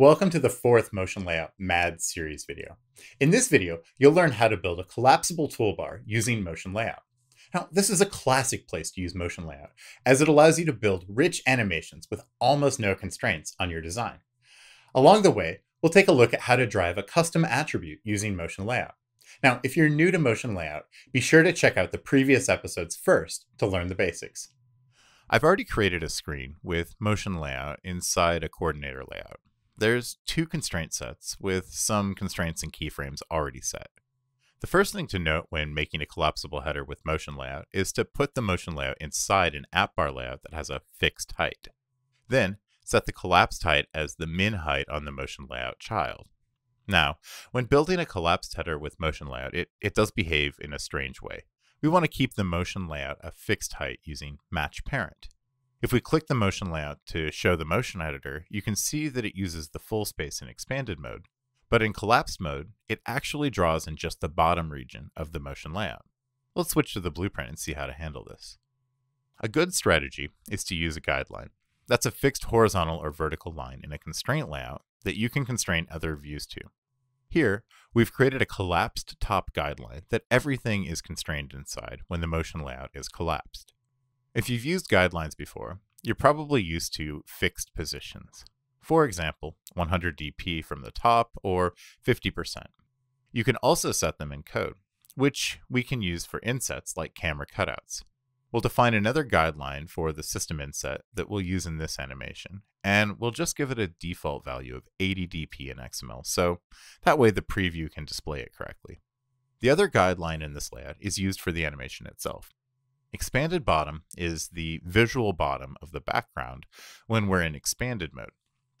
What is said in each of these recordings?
Welcome to the fourth Motion Layout MAD series video. In this video, you'll learn how to build a collapsible toolbar using Motion Layout. Now, this is a classic place to use Motion Layout, as it allows you to build rich animations with almost no constraints on your design. Along the way, we'll take a look at how to drive a custom attribute using Motion Layout. Now, if you're new to Motion Layout, be sure to check out the previous episodes first to learn the basics. I've already created a screen with Motion Layout inside a Coordinator layout there's two constraint sets with some constraints and keyframes already set. The first thing to note when making a collapsible header with motion layout is to put the motion layout inside an app bar layout that has a fixed height. Then set the collapsed height as the min height on the motion layout child. Now, when building a collapsed header with motion layout, it, it does behave in a strange way. We want to keep the motion layout a fixed height using match parent. If we click the motion layout to show the motion editor, you can see that it uses the full space in expanded mode. But in collapsed mode, it actually draws in just the bottom region of the motion layout. Let's switch to the blueprint and see how to handle this. A good strategy is to use a guideline. That's a fixed horizontal or vertical line in a constraint layout that you can constrain other views to. Here, we've created a collapsed top guideline that everything is constrained inside when the motion layout is collapsed. If you've used guidelines before, you're probably used to fixed positions. For example, 100 dp from the top or 50%. You can also set them in code, which we can use for insets like camera cutouts. We'll define another guideline for the system inset that we'll use in this animation, and we'll just give it a default value of 80 dp in XML, so that way the preview can display it correctly. The other guideline in this layout is used for the animation itself. Expanded bottom is the visual bottom of the background when we're in expanded mode.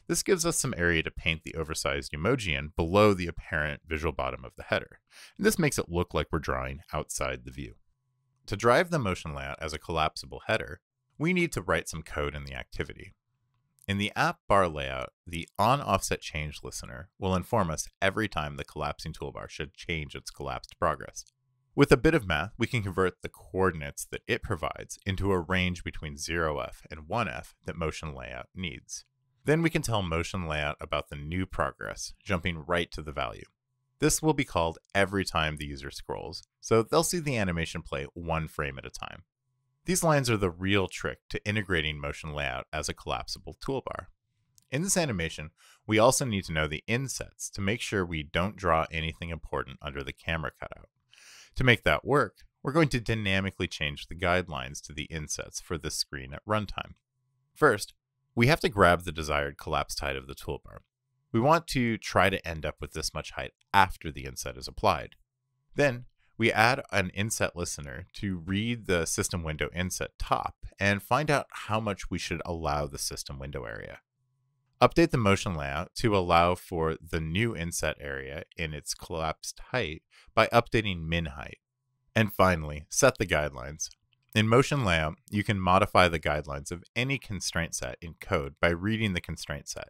This gives us some area to paint the oversized emojian below the apparent visual bottom of the header, and this makes it look like we're drawing outside the view. To drive the motion layout as a collapsible header, we need to write some code in the activity. In the app bar layout, the on offset change listener will inform us every time the collapsing toolbar should change its collapsed progress. With a bit of math, we can convert the coordinates that it provides into a range between 0f and 1f that motion layout needs. Then we can tell motion layout about the new progress, jumping right to the value. This will be called every time the user scrolls, so they'll see the animation play one frame at a time. These lines are the real trick to integrating motion layout as a collapsible toolbar. In this animation, we also need to know the insets to make sure we don't draw anything important under the camera cutout. To make that work, we're going to dynamically change the guidelines to the insets for this screen at runtime. First, we have to grab the desired collapsed height of the toolbar. We want to try to end up with this much height after the inset is applied. Then, we add an inset listener to read the system window inset top and find out how much we should allow the system window area. Update the motion layout to allow for the new inset area in its collapsed height by updating min height. And finally, set the guidelines. In motion layout, you can modify the guidelines of any constraint set in code by reading the constraint set.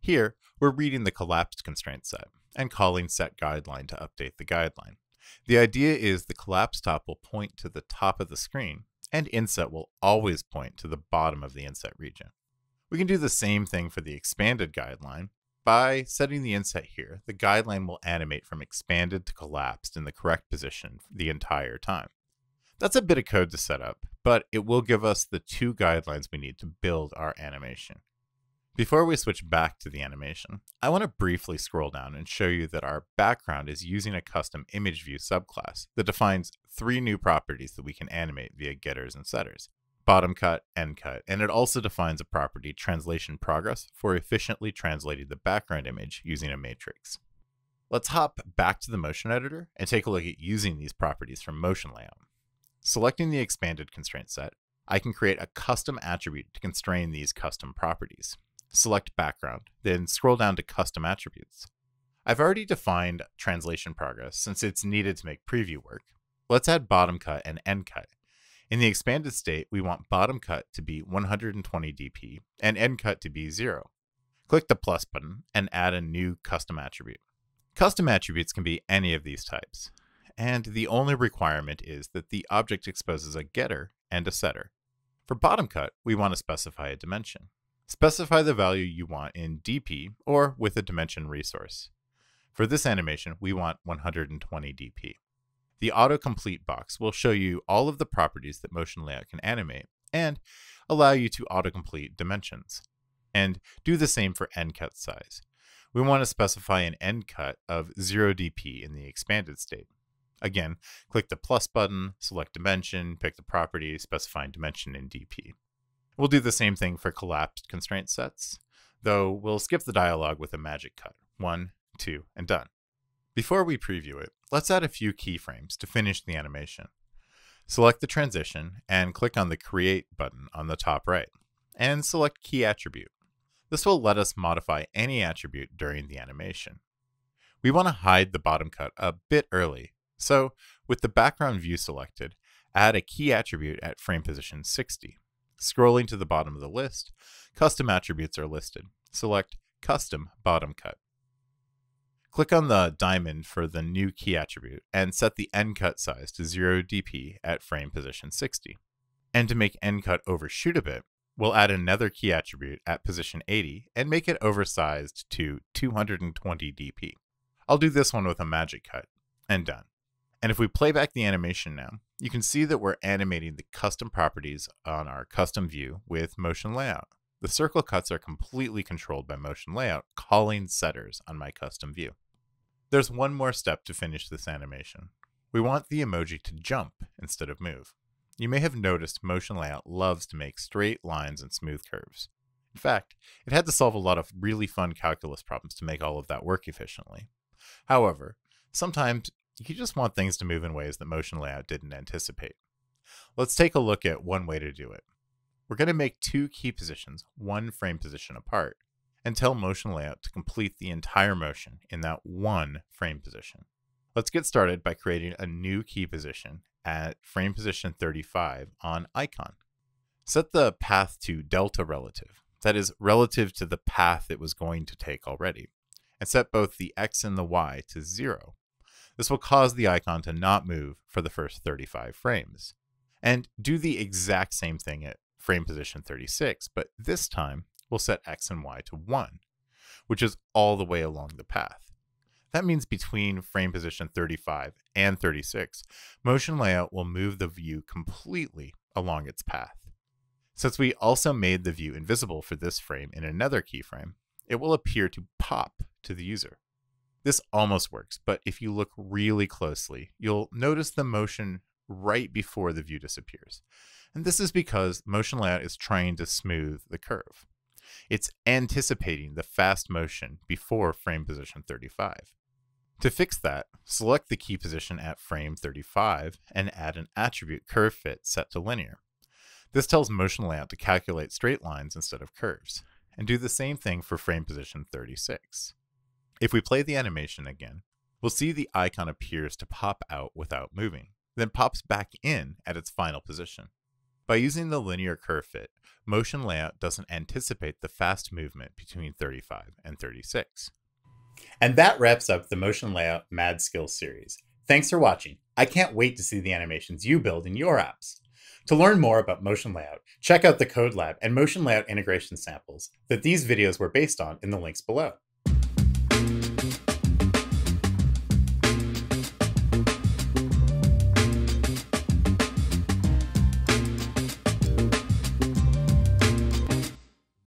Here, we're reading the collapsed constraint set and calling set guideline to update the guideline. The idea is the collapse top will point to the top of the screen, and inset will always point to the bottom of the inset region. We can do the same thing for the expanded guideline. By setting the inset here, the guideline will animate from expanded to collapsed in the correct position the entire time. That's a bit of code to set up, but it will give us the two guidelines we need to build our animation. Before we switch back to the animation, I want to briefly scroll down and show you that our background is using a custom image view subclass that defines three new properties that we can animate via getters and setters bottom cut, end cut, and it also defines a property translation progress for efficiently translating the background image using a matrix. Let's hop back to the motion editor and take a look at using these properties from motion layout. Selecting the expanded constraint set, I can create a custom attribute to constrain these custom properties. Select background, then scroll down to custom attributes. I've already defined translation progress since it's needed to make preview work. Let's add bottom cut and end cut in the expanded state, we want bottom cut to be 120 dp and end cut to be 0. Click the plus button and add a new custom attribute. Custom attributes can be any of these types, and the only requirement is that the object exposes a getter and a setter. For bottom cut, we want to specify a dimension. Specify the value you want in dp or with a dimension resource. For this animation, we want 120 dp. The autocomplete box will show you all of the properties that motion layout can animate and allow you to autocomplete dimensions. And do the same for end cut size. We want to specify an end cut of 0 dp in the expanded state. Again, click the plus button, select dimension, pick the property, specifying dimension in dp. We'll do the same thing for collapsed constraint sets, though we'll skip the dialog with a magic cut. One, two, and done. Before we preview it, let's add a few keyframes to finish the animation. Select the transition and click on the Create button on the top right, and select Key Attribute. This will let us modify any attribute during the animation. We want to hide the bottom cut a bit early, so with the background view selected, add a key attribute at frame position 60. Scrolling to the bottom of the list, custom attributes are listed. Select Custom Bottom Cut. Click on the diamond for the new key attribute and set the end cut size to 0 dp at frame position 60. And to make end cut overshoot a bit, we'll add another key attribute at position 80 and make it oversized to 220 dp. I'll do this one with a magic cut, and done. And if we play back the animation now, you can see that we're animating the custom properties on our custom view with motion layout. The circle cuts are completely controlled by motion layout, calling setters on my custom view. There's one more step to finish this animation. We want the emoji to jump instead of move. You may have noticed Motion Layout loves to make straight lines and smooth curves. In fact, it had to solve a lot of really fun calculus problems to make all of that work efficiently. However, sometimes you just want things to move in ways that Motion Layout didn't anticipate. Let's take a look at one way to do it. We're going to make two key positions one frame position apart and tell motion layout to complete the entire motion in that one frame position. Let's get started by creating a new key position at frame position 35 on icon. Set the path to delta relative, that is relative to the path it was going to take already, and set both the x and the y to zero. This will cause the icon to not move for the first 35 frames. And do the exact same thing at frame position 36, but this time we'll set x and y to 1, which is all the way along the path. That means between frame position 35 and 36, motion layout will move the view completely along its path. Since we also made the view invisible for this frame in another keyframe, it will appear to pop to the user. This almost works, but if you look really closely, you'll notice the motion right before the view disappears. And this is because motion layout is trying to smooth the curve. It's anticipating the fast motion before frame position 35. To fix that, select the key position at frame 35 and add an attribute curve fit set to linear. This tells motion layout to calculate straight lines instead of curves, and do the same thing for frame position 36. If we play the animation again, we'll see the icon appears to pop out without moving, then pops back in at its final position. By using the linear curve fit, motion layout doesn't anticipate the fast movement between 35 and 36. And that wraps up the motion layout mad skill series. Thanks for watching. I can't wait to see the animations you build in your apps. To learn more about motion layout, check out the Code Lab and motion layout integration samples that these videos were based on in the links below.